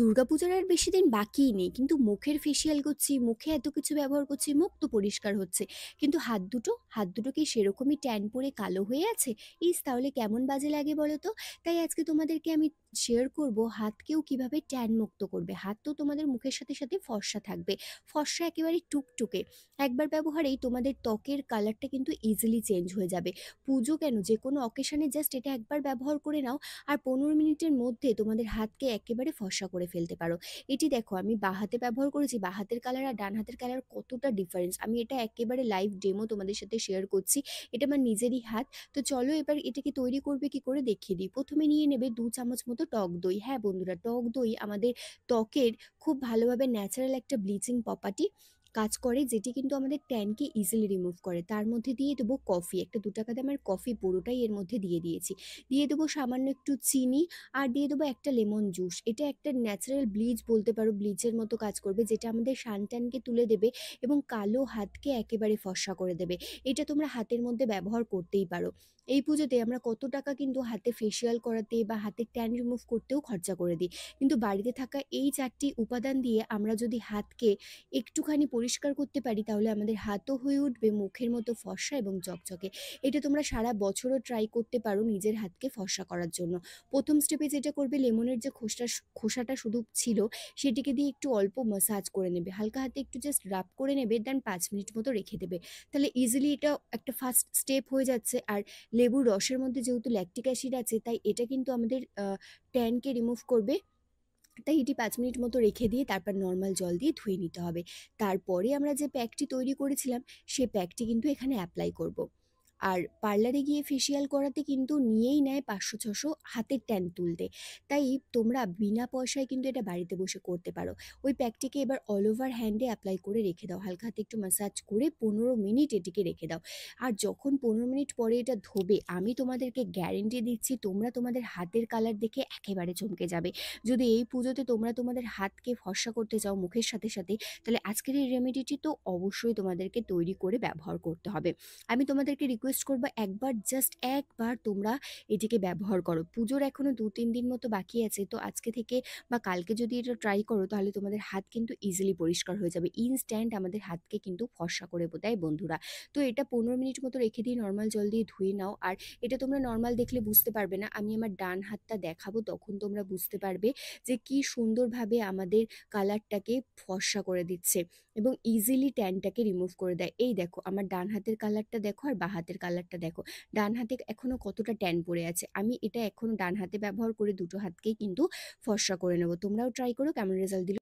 দুর্গাপূজার আর বেশি দিন বাকিই নেই কিন্তু মুখের ফেসিয়াল করছি মুখে এত কিছু ব্যবহার করছি মুখ তো পরিষ্কার হচ্ছে কিন্তু হাত দুটো হাত দুটো কি সেরকমই ট্যান পরে কালো হয়ে আছে ইস তাহলে কেমন বাজে লাগে বলো তো তাই আজকে তোমাদেরকে আমি শেয়ার করব হাতকেও কিভাবে ট্যান মুক্ত করবে হাত তো তোমাদের মুখের সাথে সাথে ফর্সা থাকবে ফর্সা একেবারে টুকটুকে একবার ব্যবহারেই তোমাদের ত্বকের কালারটা কিন্তু ইজিলি চেঞ্জ হয়ে যাবে পুজো কেন যে কোনো অকেশানে জাস্ট এটা একবার ব্যবহার করে নাও আর পনেরো মিনিটের মধ্যে তোমাদের হাতকে একেবারে ফর্সা করে ফেলতে পারো এটি দেখো আমি বা হাতে ব্যবহার করেছি বা হাতের কালার আর ডান হাতের কালার কতটা ডিফারেন্স আমি এটা একেবারে লাইভ ডেমো তোমাদের সাথে শেয়ার করছি এটা আমার নিজেরই হাত তো চলো এবার এটাকে তৈরি করবে কি করে দেখিয়ে দিই প্রথমে নিয়ে নেবে দু চামচ মতো টক দই হ্যাঁ বন্ধুরা টক দই আমাদের ত্বকের খুব ভালোভাবে ন্যাচারাল একটা ব্লিচিং প্রপার্টি কাজ করে যেটি কিন্তু আমাদের ট্যানকে ইজিলি রিমুভ করে তার মধ্যে দিয়ে দেবো কফি একটা দু টাকা দামের কফি পুরোটাই এর মধ্যে দিয়ে দিয়েছি দিয়ে দেবো সামান্য একটু চিনি আর দিয়ে দেবো একটা লেমন জুস এটা একটা ন্যাচারাল ব্লিচ বলতে পারো ব্লিচের মতো কাজ করবে যেটা আমাদের সানট্যানকে তুলে দেবে এবং কালো হাতকে একেবারে ফসা করে দেবে এটা তোমরা হাতের মধ্যে ব্যবহার করতেই পারো এই পুজোতে আমরা কত টাকা কিন্তু হাতে ফেসিয়াল করাতে বা হাতে ট্যান রিমুভ করতেও খরচা করে দিই কিন্তু বাড়িতে থাকা এই চারটি উপাদান দিয়ে আমরা যদি হাতকে একটুখানি পরিষ্কার করতে পারি তাহলে আমাদের হাতও হয়ে উঠবে মুখের মতো ফর্সা এবং চকচকে এটা তোমরা সারা বছরও ট্রাই করতে পারো নিজের হাতকে ফর্সা করার জন্য প্রথম স্টেপে যেটা করবে লেমনের যে খোসা খোসাটা শুধু ছিল সেটিকে দিয়ে একটু অল্প মাসাজ করে নেবে হালকা হাতে একটু জাস্ট রাব করে নেবে দেন পাঁচ মিনিট মতো রেখে দেবে তাহলে ইজিলি এটা একটা ফার্স্ট স্টেপ হয়ে যাচ্ছে আর লেবুর রসের মধ্যে যেহেতু ল্যাকটিক অ্যাসিড আছে তাই এটা কিন্তু আমাদের ট্যানকে রিমুভ করবে তাই এটি পাঁচ মিনিট মতো রেখে দিয়ে তারপর নর্মাল জল দিয়ে ধুয়ে নিতে হবে তারপরে আমরা যে প্যাকটি তৈরি করেছিলাম সেই প্যাকটি কিন্তু এখানে অ্যাপ্লাই করবো আর পার্লারে গিয়ে ফেসিয়াল করাতে কিন্তু নিয়েই নেয় পাঁচশো ছশো হাতের ট্যান তুলতে তাই তোমরা বিনা পয়সায় কিন্তু এটা বাড়িতে বসে করতে পারো ওই প্যাকটিকে এবার অল ওভার হ্যান্ডে অ্যাপ্লাই করে রেখে দাও হালকা হাতে একটু ম্যাসাজ করে পনেরো মিনিট এটিকে রেখে দাও আর যখন পনেরো মিনিট পরে এটা ধোবে আমি তোমাদেরকে গ্যারেন্টি দিচ্ছি তোমরা তোমাদের হাতের কালার দেখে একেবারে চমকে যাবে যদি এই পুজোতে তোমরা তোমাদের হাতকে ফর্সা করতে চাও মুখের সাথে সাথে তাহলে আজকের এই রেমেডিটি তো অবশ্যই তোমাদেরকে তৈরি করে ব্যবহার করতে হবে আমি তোমাদেরকে রিকোয়েস্ট রিকোয়েস্ট করবো একবার জাস্ট একবার তোমরা এটিকে ব্যবহার করো পুজোর এখনও দু তিন দিন মতো বাকি আছে তো আজকে থেকে বা কালকে যদি এটা ট্রাই করো তাহলে তোমাদের হাত কিন্তু ইজিলি পরিষ্কার হয়ে যাবে ইনস্ট্যান্ট আমাদের হাতকে কিন্তু ফর্সা করে দেয় বন্ধুরা তো এটা পনেরো মিনিট মতো রেখে দিয়ে নর্মাল জল দিয়ে ধুয়ে নাও আর এটা তোমরা নর্মাল দেখলে বুঝতে পারবে না আমি আমার ডান হাতটা দেখাবো তখন তোমরা বুঝতে পারবে যে কি সুন্দরভাবে আমাদের কালারটাকে ফর্সা করে দিচ্ছে এবং ইজিলি ট্যানটাকে রিমুভ করে দেয় এই দেখো আমার ডান হাতের কালারটা দেখো আর বা হাতের কালারটা দেখো ডান হাতে এখনও কতটা ট্যান পড়ে আছে আমি এটা এখনও ডান হাতে ব্যবহার করে দুটো হাতকেই কিন্তু ফর্সা করে নেবো তোমরাও ট্রাই করো কেমন রেজাল্ট দিল